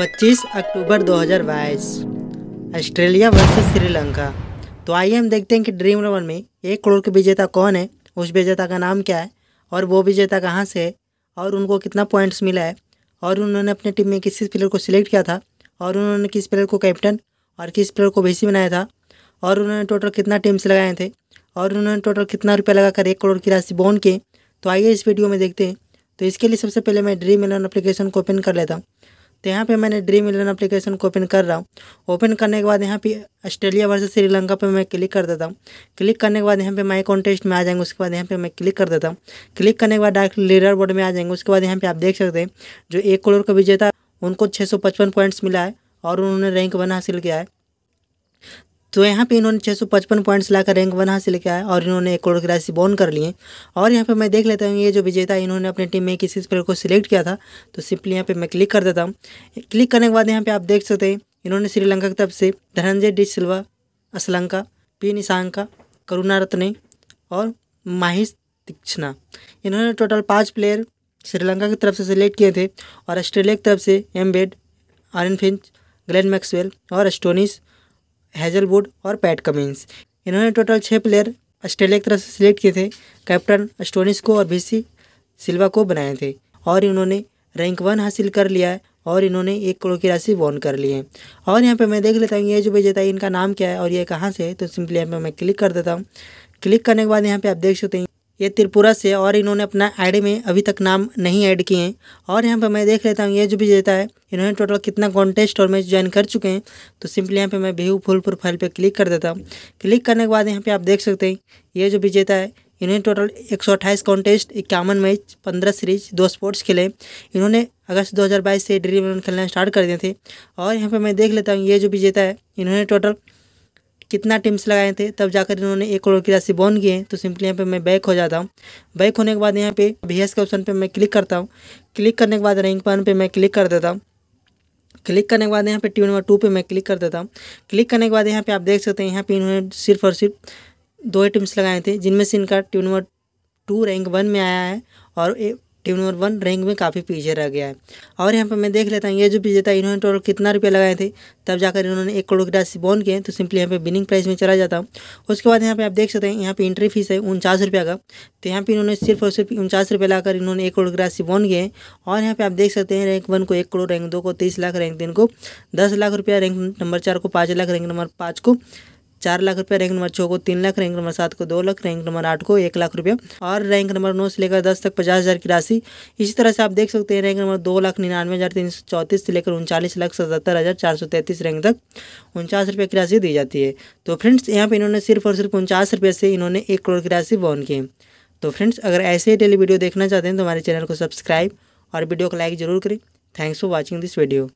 25 अक्टूबर 2022 Australia versus Sri Lanka तो आइए हम देखते हैं कि ड्रीम इलेवन में एक करोड़ के विजेता कौन है उस विजेता का नाम क्या है और वो विजेता कहाँ से है और उनको कितना पॉइंट्स मिला है और उन्होंने अपने टीम में किस किस प्लेयर को सिलेक्ट किया था और उन्होंने किस प्लेयर को कैप्टन और किस प्लेयर को बेसी बनाया था और उन्होंने टोटल कितना टीम्स लगाए थे और उन्होंने टोटल कितना रुपया लगाकर एक करोड़ की राशि बोन किए तो आइए इस वीडियो में देखते हैं तो इसके लिए सबसे पहले मैं ड्रीम इलेवन अप्लीकेशन को ओपन कर लेता हूँ तो यहाँ पे मैंने ड्रीम इलेवन अप्लीकेशन को ओपन कर रहा हूँ ओपन करने के बाद यहाँ पे ऑस्ट्रेलिया वर्सेस श्रीलंका पे मैं क्लिक कर देता हूँ क्लिक करने के बाद यहाँ पे माई कॉन्टेस्ट में आ जाएंगे उसके बाद यहाँ पे मैं क्लिक कर देता हूँ क्लिक करने के बाद डायरेक्ट लीडर बोर्ड में आ जाएंगे उसके बाद यहाँ पे आप देख सकते हैं जो एक करोड़ का विजेता उनको छः पॉइंट्स मिला है और उन्होंने रैंक वन हासिल किया है तो यहाँ पे इन्होंने 655 पॉइंट्स लाकर रैंक वन हासिल किया है और इन्होंने एक करोड़ की राशि बोन कर लिए और यहाँ पे मैं देख लेता हूँ ये जो विजेता इन्होंने अपनी टीम में किसी प्लेयर को सिलेक्ट किया था तो सिंपली यहाँ पे मैं क्लिक कर देता हूँ क्लिक करने के बाद यहाँ पे आप देख सकते हैं इन्होंने श्रीलंका की तरफ से धनंजय डी सिल्वा असलंका पी निशांका करुणा रत्ने और माहिश तीक्षणा इन्होंने टोटल पाँच प्लेयर श्रीलंका की तरफ से सिलेक्ट किए थे और ऑस्ट्रेलिया की तरफ से एमबेड आरन फिंच ग्लैन मैक्सवेल और एस्टोनिस हैजलवुड और पैट कमिंस इन्होंने टोटल छः प्लेयर ऑस्ट्रेलिया की तरफ से सिलेक्ट किए थे कैप्टन अस्टोनिस को और बीसी सिल्वा को बनाए थे और इन्होंने रैंक वन हासिल कर लिया है और इन्होंने एक करोड़ की राशि वॉन कर ली है और यहाँ पे मैं देख लेता हूँ ये जो भेजा था इनका नाम क्या है और ये कहाँ से है तो सिंपली यहाँ पे मैं क्लिक कर देता हूँ क्लिक करने के बाद यहाँ पे आप देख सकते हैं ये त्रिपुरा से और इन्होंने अपना आईडी में अभी तक नाम नहीं ऐड किए हैं और यहाँ पर मैं देख लेता हूँ ये जो भी देता है इन्होंने टोटल कितना कॉन्टेस्ट और मैच ज्वाइन कर चुके हैं तो सिंपली यहाँ पे मैं बेहू फुल प्रोफाइल पे क्लिक कर देता हूँ क्लिक करने के बाद यहाँ पे आप देख सकते हैं ये जो विजेता है इन्होंने टोटल एक सौ अट्ठाईस कॉन्टेस्ट इक्यावन मैच पंद्रह सीरीज दो स्पोर्ट्स खेले इन्होंने अगस्त दो से ड्रीम इलेवन खेलना स्टार्ट कर दिए थे और यहाँ पर मैं देख लेता हूँ ये जो विजेता है इन्होंने टोटल कितना टिम्स लगाए थे तब जाकर इन्होंने एक करोड़ की राशि बॉन्ड किए तो सिंपली यहाँ पे मैं बैक हो जाता हूँ बैक होने के बाद यहाँ पे बी के ऑप्शन पे मैं क्लिक करता हूँ क्लिक करने के बाद रैंक वन पे मैं क्लिक कर देता हूँ क्लिक करने के बाद यहाँ पे टी नंबर टू पे मैं क्लिक कर देता हूँ क्लिक करने के बाद यहाँ पे आप देख सकते हैं यहाँ पे इन्होंने सिर्फ और सिर्फ दो ही टीम्स लगाए थे जिनमें से इनका टी नंबर टू रैंक वन में आया है और टीम नंबर वन रैंक में काफ़ी पीछे रह गया है और यहाँ पर मैं देख लेता हूँ ये जो विजेता इन्होंने टोटल कितना रुपया लगाए थे तब जाकर इन्होंने एक करोड़ की राशि बॉन किए तो सिंपली यहाँ पे विनिंग प्राइस में चला जाता हूँ उसके बाद यहाँ पे आप देख सकते हैं यहाँ पे इंट्री फीस है उनचास रुपया का तो यहाँ पे इन्होंने सिर्फ और सिर्फ उनचास रुपये लाकर इन्होंने एक करोड़ की राशि बॉन किए और यहाँ पे आप देख सकते हैं रैंक वन को एक करोड़ रैंक दो को तीस लाख रैंक तीन को दस लाख रुपया रैंक नंबर चार को पाँच लाख रैंक नंबर पाँच को चार लाख रुपये रैंक नंबर छः को तीन लाख रैंक नंबर सात को दो लाख रैंक नंबर आठ को एक लाख रुपये और रैंक नंबर नौ से लेकर दस तक पचास हज़ार की राशि इसी तरह से आप देख सकते हैं रैंक नंबर दो लाख निन्यानवे हज़ार तीन सौ चौंतीस से लेकर उनचालीस लाख सतहत्तर हज़ार चार सौ तैंतीस रैंक तक उनचास रुपये की राशि दी जाती है तो फ्रेंड्स यहाँ पर इन्होंने सिर्फ और सिर्फ उनचास रुपये से इन्होंने एक करोड़ की राशि बॉन की तो फ्रेंड्स अगर ऐसे ही डेली वीडियो देखना चाहते हैं तो हमारे चैनल को सब्सक्राइब और वीडियो को लाइक ज़रूर करें thanks for watching this video